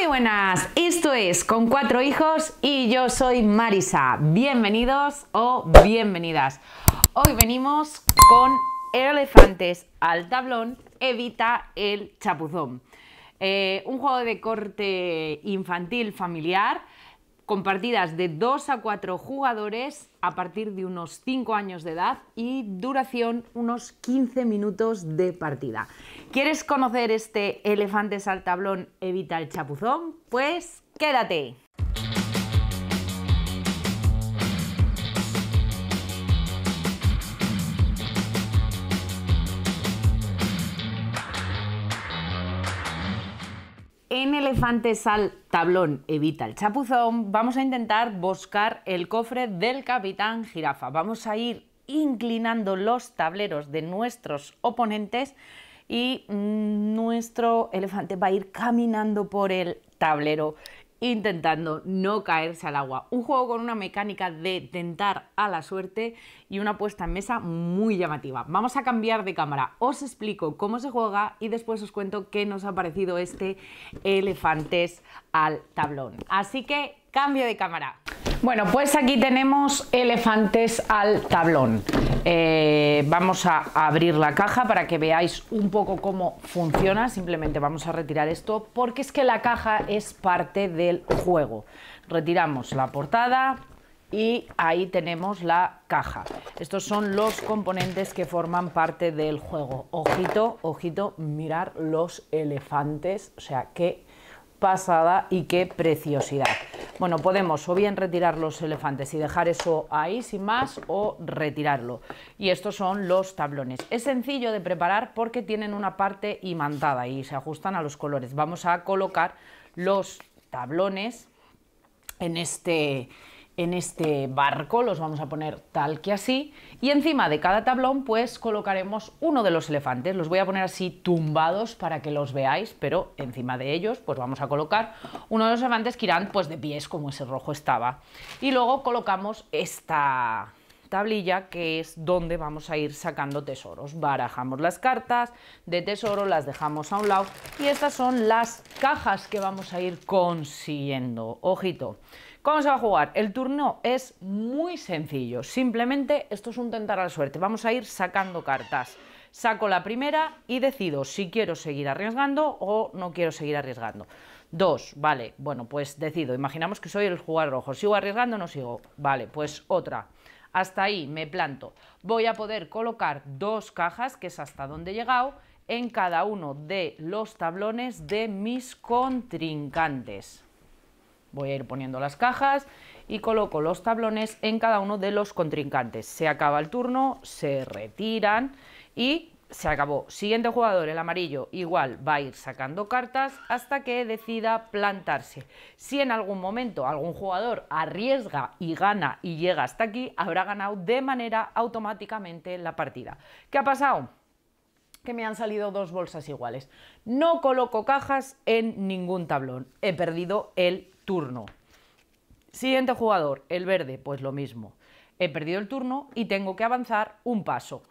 Muy buenas, esto es Con cuatro hijos y yo soy Marisa. Bienvenidos o bienvenidas. Hoy venimos con elefantes al tablón, evita el chapuzón. Eh, un juego de corte infantil familiar Compartidas partidas de 2 a 4 jugadores a partir de unos 5 años de edad y duración unos 15 minutos de partida. ¿Quieres conocer este elefante saltablón evita el chapuzón? Pues quédate. En elefantes al Tablón Evita el Chapuzón vamos a intentar buscar el cofre del Capitán Jirafa. Vamos a ir inclinando los tableros de nuestros oponentes y mm, nuestro elefante va a ir caminando por el tablero intentando no caerse al agua. Un juego con una mecánica de tentar a la suerte y una puesta en mesa muy llamativa. Vamos a cambiar de cámara, os explico cómo se juega y después os cuento qué nos ha parecido este elefantes al tablón. Así que cambio de cámara. Bueno, pues aquí tenemos elefantes al tablón. Eh, vamos a abrir la caja para que veáis un poco cómo funciona. Simplemente vamos a retirar esto porque es que la caja es parte del juego. Retiramos la portada y ahí tenemos la caja. Estos son los componentes que forman parte del juego. Ojito, ojito, mirar los elefantes. O sea, qué pasada y qué preciosidad. Bueno, podemos o bien retirar los elefantes y dejar eso ahí sin más o retirarlo. Y estos son los tablones. Es sencillo de preparar porque tienen una parte imantada y se ajustan a los colores. Vamos a colocar los tablones en este, en este barco, los vamos a poner tal que así, y encima de cada tablón pues colocaremos uno de los elefantes, los voy a poner así tumbados para que los veáis, pero encima de ellos pues vamos a colocar uno de los elefantes que irán pues de pies como ese rojo estaba. Y luego colocamos esta tablilla que es donde vamos a ir sacando tesoros. Barajamos las cartas de tesoro, las dejamos a un lado y estas son las cajas que vamos a ir consiguiendo. Ojito, ¿Cómo se va a jugar? El turno es muy sencillo. Simplemente esto es un tentar a la suerte. Vamos a ir sacando cartas. Saco la primera y decido si quiero seguir arriesgando o no quiero seguir arriesgando. Dos, vale, bueno, pues decido. Imaginamos que soy el jugador rojo. ¿Sigo arriesgando o no sigo? Vale, pues otra. Hasta ahí me planto. Voy a poder colocar dos cajas, que es hasta donde he llegado, en cada uno de los tablones de mis contrincantes. Voy a ir poniendo las cajas y coloco los tablones en cada uno de los contrincantes. Se acaba el turno, se retiran y se acabó. Siguiente jugador, el amarillo, igual va a ir sacando cartas hasta que decida plantarse. Si en algún momento algún jugador arriesga y gana y llega hasta aquí, habrá ganado de manera automáticamente la partida. ¿Qué ha pasado? que me han salido dos bolsas iguales. No coloco cajas en ningún tablón. He perdido el turno. Siguiente jugador, el verde, pues lo mismo. He perdido el turno y tengo que avanzar un paso.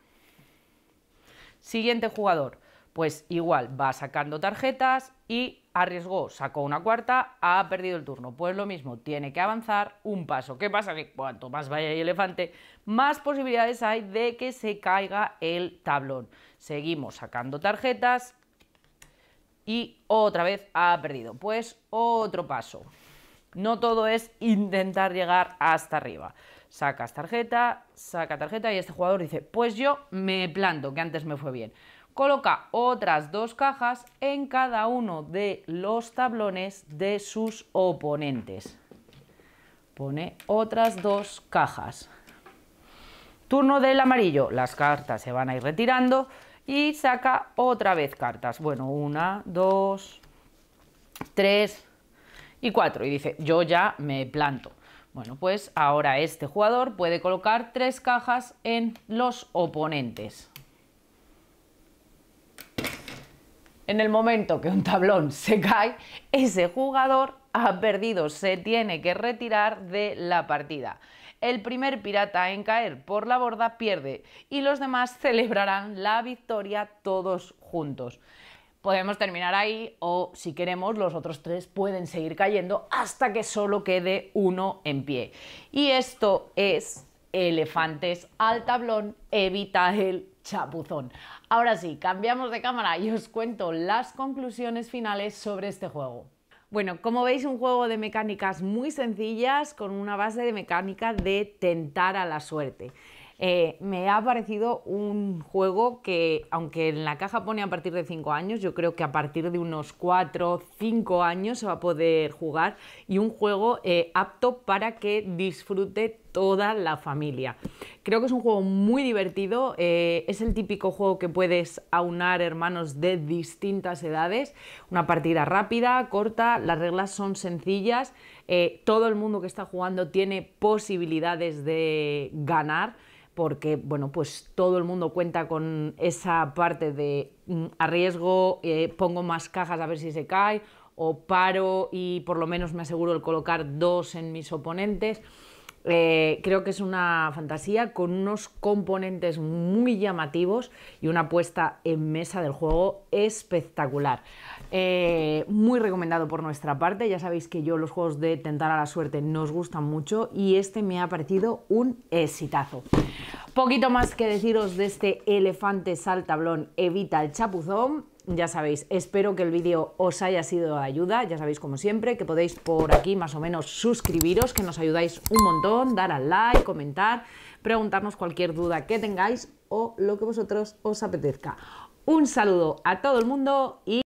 Siguiente jugador, pues igual, va sacando tarjetas y arriesgó, sacó una cuarta, ha perdido el turno. Pues lo mismo, tiene que avanzar un paso. ¿Qué pasa? Que cuanto más vaya el elefante, más posibilidades hay de que se caiga el tablón. Seguimos sacando tarjetas y otra vez ha perdido. Pues otro paso. No todo es intentar llegar hasta arriba. Sacas tarjeta, saca tarjeta y este jugador dice, pues yo me planto, que antes me fue bien. Coloca otras dos cajas en cada uno de los tablones de sus oponentes. Pone otras dos cajas. Turno del amarillo. Las cartas se van a ir retirando y saca otra vez cartas. Bueno, una, dos, tres, y cuatro Y dice, yo ya me planto. Bueno, pues ahora este jugador puede colocar tres cajas en los oponentes. En el momento que un tablón se cae, ese jugador ha perdido, se tiene que retirar de la partida. El primer pirata en caer por la borda pierde y los demás celebrarán la victoria todos juntos podemos terminar ahí o si queremos los otros tres pueden seguir cayendo hasta que solo quede uno en pie. Y esto es elefantes al tablón, evita el chapuzón. Ahora sí, cambiamos de cámara y os cuento las conclusiones finales sobre este juego. Bueno, como veis, un juego de mecánicas muy sencillas con una base de mecánica de tentar a la suerte. Eh, me ha parecido un juego que, aunque en la caja pone a partir de 5 años, yo creo que a partir de unos 4, 5 años se va a poder jugar y un juego eh, apto para que disfrute toda la familia. Creo que es un juego muy divertido, eh, es el típico juego que puedes aunar hermanos de distintas edades, una partida rápida, corta, las reglas son sencillas, todo el mundo que está jugando tiene posibilidades de ganar porque bueno, pues todo el mundo cuenta con esa parte de mm, arriesgo, eh, pongo más cajas a ver si se cae, o paro y por lo menos me aseguro de colocar dos en mis oponentes. Eh, creo que es una fantasía con unos componentes muy llamativos y una puesta en mesa del juego espectacular. Eh, muy recomendado por nuestra parte. Ya sabéis que yo los juegos de tentar a la suerte nos gustan mucho y este me ha parecido un exitazo. Poquito más que deciros de este elefante saltablón evita el chapuzón ya sabéis, espero que el vídeo os haya sido de ayuda, ya sabéis como siempre, que podéis por aquí más o menos suscribiros, que nos ayudáis un montón, dar al like, comentar, preguntarnos cualquier duda que tengáis o lo que vosotros os apetezca. Un saludo a todo el mundo y...